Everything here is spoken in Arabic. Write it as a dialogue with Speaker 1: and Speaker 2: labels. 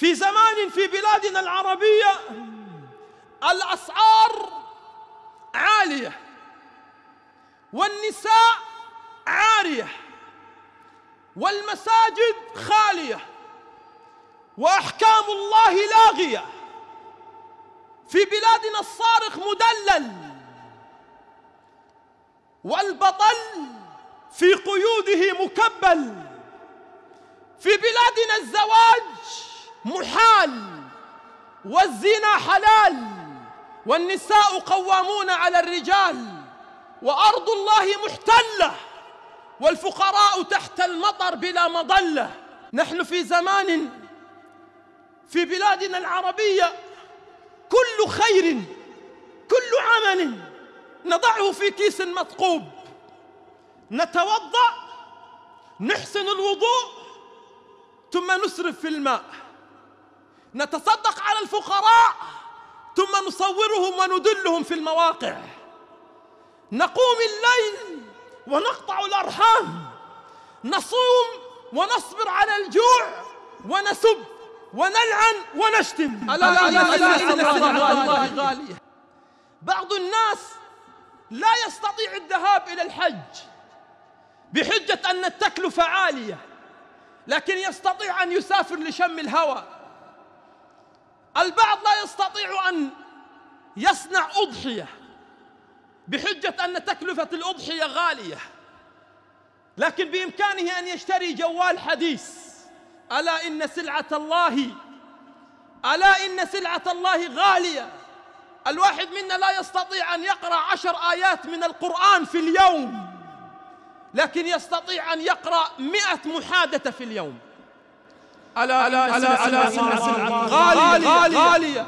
Speaker 1: في زمان في بلادنا العربية الأسعار عالية والنساء عارية والمساجد خالية وأحكام الله لاغية في بلادنا الصارخ مدلل والبطل في قيوده مكبل في بلادنا الزواج محال والزنا حلال والنساء قوامون على الرجال وأرض الله محتلة والفقراء تحت المطر بلا مضلة نحن في زمان في بلادنا العربية كل خير كل عمل نضعه في كيس مثقوب نتوضأ نحسن الوضوء ثم نسرف في الماء نتصدق على الفقراء ثم نصورهم وندلهم في المواقع نقوم الليل ونقطع الأرحام نصوم ونصبر على الجوع ونسب ونلعن ونشتم ألا لا لا لا غالية بعض الناس لا يستطيع الذهاب إلى الحج بحجة أن التكلفة عالية لكن يستطيع أن يسافر لشم الهواء البعض لا يستطيع أن يصنع أضحية بحجة أن تكلفة الأضحية غالية لكن بإمكانه أن يشتري جوال حديث ألا إن سلعة الله ألا إن سلعة الله غالية الواحد منا لا يستطيع أن يقرأ عشر آيات من القرآن في اليوم لكن يستطيع أن يقرأ مئة محادثة في اليوم على على على على غالية غالية